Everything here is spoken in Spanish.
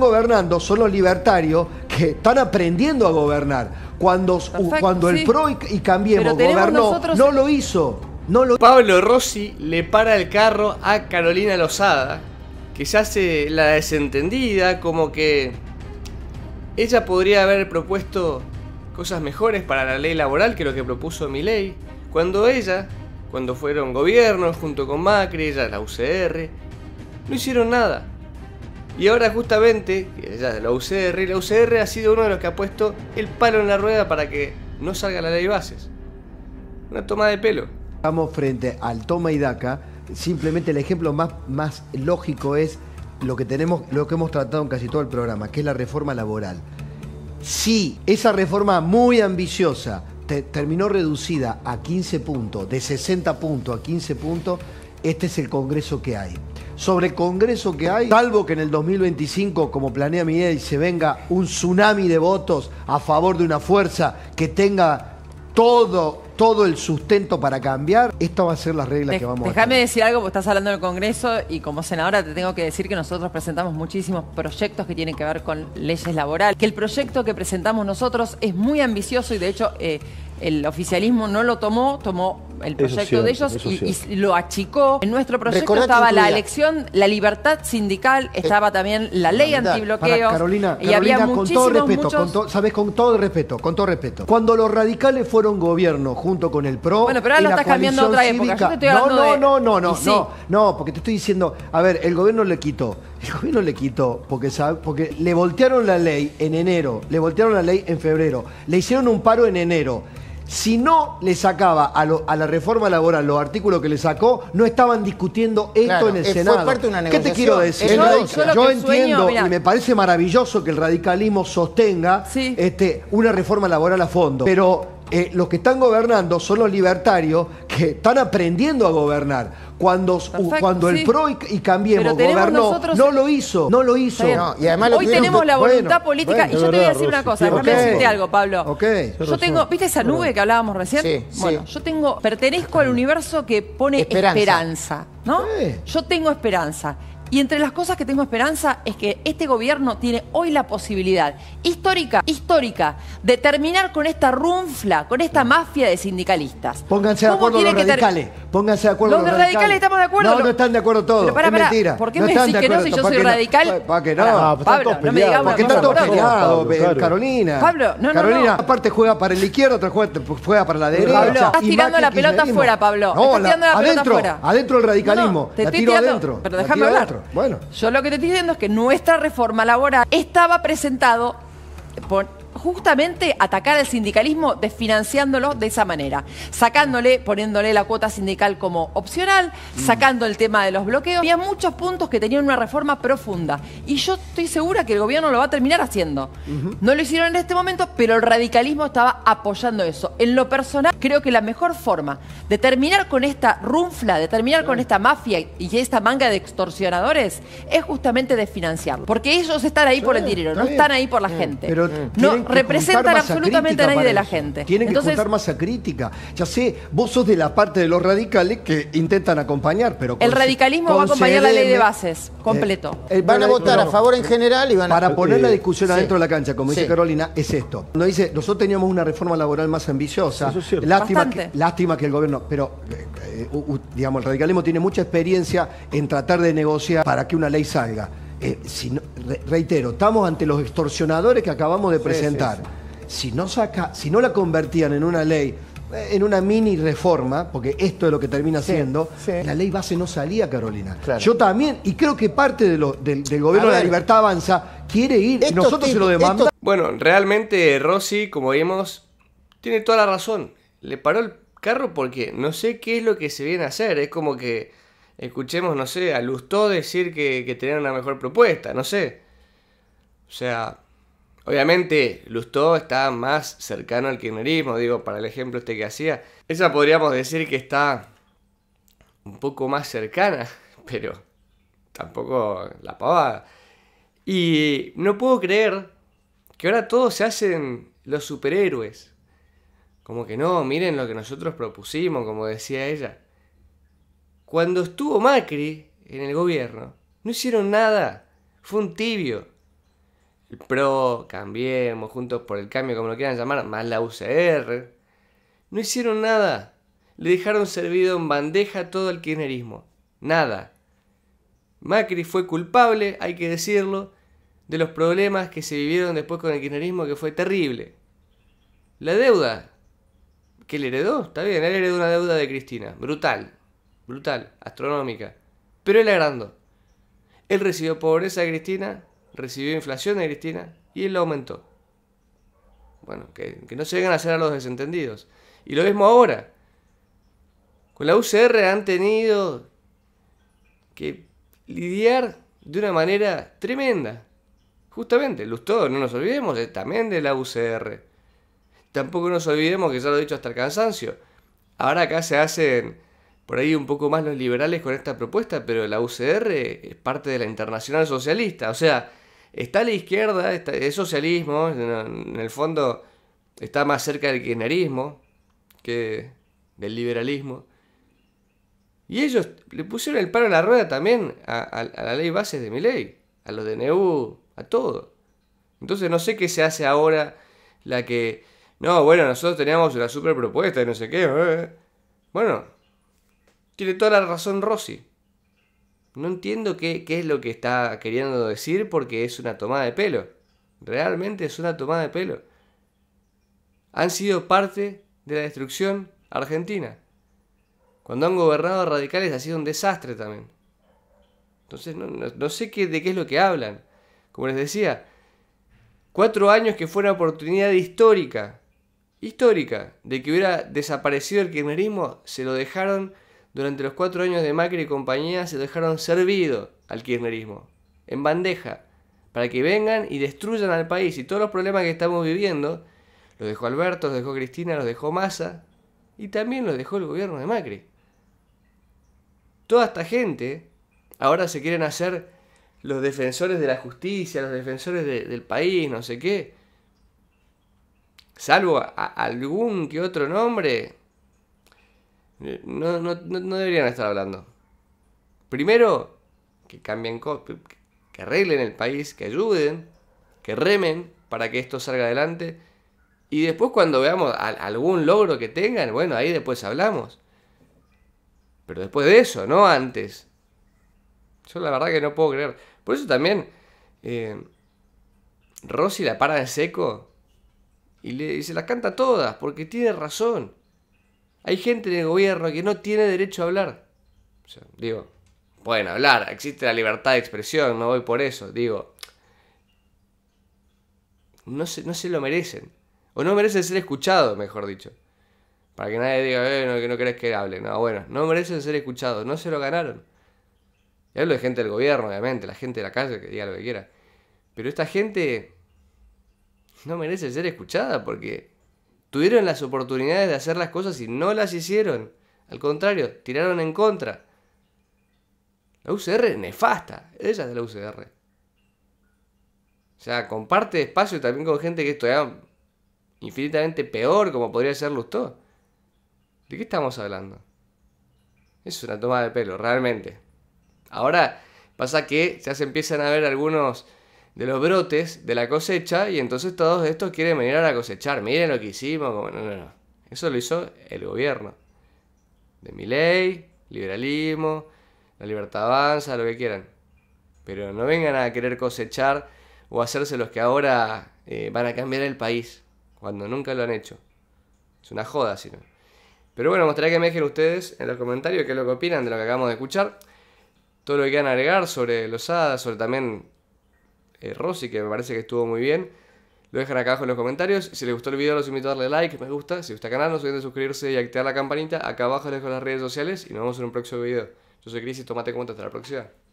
gobernando son los libertarios que están aprendiendo a gobernar. Cuando, cuando el PRO y, Cambiemos gobernó, no lo hizo. No lo... Pablo Rossi le para el carro a Carolina Lozada, que se hace la desentendida, como que ella podría haber propuesto cosas mejores para la ley laboral que lo que propuso mi ley cuando ella, cuando fueron gobiernos junto con Macri, ella la UCR, no hicieron nada. Y ahora justamente, la UCR, la UCR ha sido uno de los que ha puesto el palo en la rueda para que no salga la ley bases. Una toma de pelo. Estamos frente al toma y daca. Simplemente el ejemplo más, más lógico es lo que tenemos, lo que hemos tratado en casi todo el programa, que es la reforma laboral. Si esa reforma muy ambiciosa terminó reducida a 15 puntos, de 60 puntos a 15 puntos, este es el Congreso que hay sobre Congreso que hay, salvo que en el 2025, como planea y se venga un tsunami de votos a favor de una fuerza que tenga todo todo el sustento para cambiar, esta va a ser la regla que vamos a Déjame decir algo, porque estás hablando del Congreso y como senadora te tengo que decir que nosotros presentamos muchísimos proyectos que tienen que ver con leyes laborales, que el proyecto que presentamos nosotros es muy ambicioso y de hecho eh, el oficialismo no lo tomó, tomó el proyecto de ellos y, lo achicó. En nuestro proyecto estaba la elección, la libertad sindical, eh, estaba también la ley antibloqueo. Carolina, y con todo respeto, con sabes, con todo respeto, con todo respeto. Cuando los radicales fueron gobierno junto con el PRO, bueno, pero ahora lo estás cambiando otra vez no, no, no, no, no, no, no, porque te estoy diciendo, a ver, el gobierno le quitó. El gobierno le quitó porque, sabe, porque le voltearon la ley en enero, le voltearon la ley en febrero, le hicieron un paro en enero si no le sacaba a, la reforma laboral los artículos que le sacó, no estaban discutiendo esto en el eh, Senado. Fue parte de una ¿Qué te quiero decir? yo, entiendo y me parece maravilloso que el radicalismo sostenga este, una reforma laboral a fondo, pero eh, los que están gobernando son los libertarios que están aprendiendo a gobernar. Cuando, cuando el PRO y, Cambiemos gobernó, no lo hizo, no lo hizo. Hoy tenemos la voluntad política, y yo te voy a decir una cosa, déjame decirte algo, Pablo. Yo tengo, ¿viste esa nube que hablábamos recién? bueno, yo tengo, pertenezco al universo que pone esperanza, ¿no? Yo tengo esperanza. Y entre las cosas que tengo esperanza es que este gobierno tiene hoy la posibilidad histórica, histórica, de terminar con esta runfla, con esta mm. mafia de sindicalistas. Pónganse de acuerdo los radicales. Pónganse de acuerdo los, los radicales. estamos de acuerdo. No, no están de acuerdo todos. es mentira. ¿Por qué no me decís que no si yo soy radical? ¿Para que no? Pablo, no me digamos Porque están todos peleados, Carolina. Pablo, no, no. Carolina, aparte juega para el izquierdo, otra juega para la derecha. Pablo, estás tirando la pelota afuera, Pablo. No, estás tirando la pelota afuera. Adentro el radicalismo. Te tiro adentro. Pero déjame hablar. Bueno. Yo lo que te estoy diciendo es que nuestra reforma laboral estaba presentado por justamente atacar el sindicalismo desfinanciándolo de esa manera, sacándole, poniéndole la cuota sindical como opcional, mm. sacando el tema de los bloqueos. Había muchos puntos que tenían una reforma profunda y yo estoy segura que el gobierno lo va a terminar haciendo. No lo hicieron en este momento, pero el radicalismo estaba apoyando eso. En lo personal, creo que la mejor forma de terminar con esta runfla, de terminar con esta mafia y esta manga de extorsionadores es justamente desfinanciarlo, porque ellos están ahí por el dinero, no están ahí por la mm. gente. Pero no, representan absolutamente a, nadie de la gente. Tienen que juntar masa crítica. Ya sé, vos sos de la parte de los radicales que intentan acompañar, pero el radicalismo va a acompañar la ley de bases eh, completo. Eh, van a votar a favor en eh, general y van a para poner la discusión adentro de la cancha, como dice Carolina, es esto. Nos dice, nosotros teníamos una reforma laboral más ambiciosa. Lástima, que, lástima que el gobierno, pero digamos el radicalismo tiene mucha experiencia en tratar de negociar para que una ley salga. si no, reitero, estamos ante los extorsionadores que acabamos de presentar. Si, no saca, si no la convertían en una ley eh, en una mini reforma, porque esto es lo que termina siendo, la ley base no salía, Carolina. Yo también, y creo que parte del, gobierno de la libertad avanza quiere ir, y nosotros se lo demandamos. Bueno, realmente Rossi, como vimos, tiene toda la razón. Le paró el carro porque no sé qué es lo que se viene a hacer. Es como que escuchemos, no sé, a Lustó decir que, que tenían una mejor propuesta, no sé. O sea, obviamente Lustó está más cercano al kirchnerismo, digo, para el ejemplo este que hacía. Esa podríamos decir que está un poco más cercana, pero tampoco la pavada. Y no puedo creer que ahora todos se hacen los superhéroes. Como que no, miren lo que nosotros propusimos, como decía ella. Cuando estuvo Macri en el gobierno, no hicieron nada. Fue un tibio el PRO, Cambiemos, Juntos por el Cambio, como lo quieran llamar, más la UCR, no hicieron nada. Le dejaron servido en bandeja todo el kirchnerismo. Nada. Macri fue culpable, hay que decirlo, de los problemas que se vivieron después con el kirchnerismo, que fue terrible. La deuda, que él heredó, está bien, él heredó una deuda de Cristina, brutal, brutal, astronómica, pero él agrandó. Él recibió pobreza de Cristina, recibió inflación de Cristina y él la aumentó. Bueno, que, no se vengan a hacer a los desentendidos. Y lo mismo ahora. Con la UCR han tenido que lidiar de una manera tremenda. Justamente, todos no nos olvidemos eh, también de la UCR. Tampoco nos olvidemos que ya lo he dicho hasta el cansancio. Ahora acá se hacen por ahí un poco más los liberales con esta propuesta, pero la UCR es parte de la Internacional Socialista. O sea, Está a la izquierda, el es socialismo, en el fondo está más cerca del kirchnerismo que del liberalismo. Y ellos le pusieron el paro a la rueda también a, la ley bases de mi ley, a los NEU, a todo. Entonces no sé qué se hace ahora la que... No, bueno, nosotros teníamos una super propuesta y no sé qué. ¿eh? Bueno, tiene toda la razón Rossi. No entiendo qué, qué es lo que está queriendo decir porque es una tomada de pelo. Realmente es una tomada de pelo. Han sido parte de la destrucción argentina. Cuando han gobernado radicales ha sido un desastre también. Entonces no, sé qué, de qué es lo que hablan. Como les decía, cuatro años que fue una oportunidad histórica, histórica, de que hubiera desaparecido el kirchnerismo, se lo dejaron durante los cuatro años de Macri y compañía se dejaron servidos al kirchnerismo, en bandeja, para que vengan y destruyan al país y todos los problemas que estamos viviendo. Los dejó Alberto, los dejó Cristina, los dejó Massa y también los dejó el gobierno de Macri. Toda esta gente ahora se quieren hacer los defensores de la justicia, los defensores del país, no sé qué. Salvo algún que otro nombre, eh, no, no, no deberían estar hablando. Primero, que cambien, que arreglen el país, que ayuden, que remen para que esto salga adelante. Y después cuando veamos algún logro que tengan, bueno, ahí después hablamos. Pero después de eso, no antes. Yo la verdad que no puedo creer. Por eso también eh, Rosy la para en seco y, le, se la canta todas, porque tiene razón. Hay gente en el gobierno que no tiene derecho a hablar. digo, pueden hablar, existe la libertad de expresión, no voy por eso, digo. No se, no se lo merecen. O no merecen ser escuchados, mejor dicho. Para que nadie diga, eh, no, que no querés que hable. No, bueno, no merecen ser escuchados, no se lo ganaron. Y hablo de gente del gobierno, obviamente, la gente de la calle que diga lo que quiera. Pero esta gente no merece ser escuchada porque Tuvieron las oportunidades de hacer las cosas y no las hicieron. Al contrario, tiraron en contra. La UCR nefasta, ella es de la UCR. O sea, comparte espacio también con gente que es infinitamente peor, como podría ser Lustó. ¿De qué estamos hablando? Es una toma de pelo, realmente. Ahora pasa que ya se empiezan a ver algunos de los brotes de la cosecha y entonces todos estos quieren venir a cosechar. Miren lo que hicimos. No, no, no. Eso lo hizo el gobierno. De mi ley, liberalismo, la libertad avanza, lo que quieran. Pero no vengan a querer cosechar o hacerse los que ahora eh, van a cambiar el país, cuando nunca lo han hecho. Es una joda, si no. Pero bueno, me gustaría que me dejen ustedes en los comentarios qué es lo que opinan de lo que acabamos de escuchar. Todo lo que quieran agregar sobre los hadas, sobre también eh, Rossi, que me parece que estuvo muy bien. Lo dejan acá abajo en los comentarios. Si les gustó el video, los invito a darle like, me gusta. Si gusta el canal, no se olviden de suscribirse y activar la campanita. Acá abajo les dejo las redes sociales y nos vemos en un próximo video. Yo soy Cris y tomate cuenta. Hasta la próxima.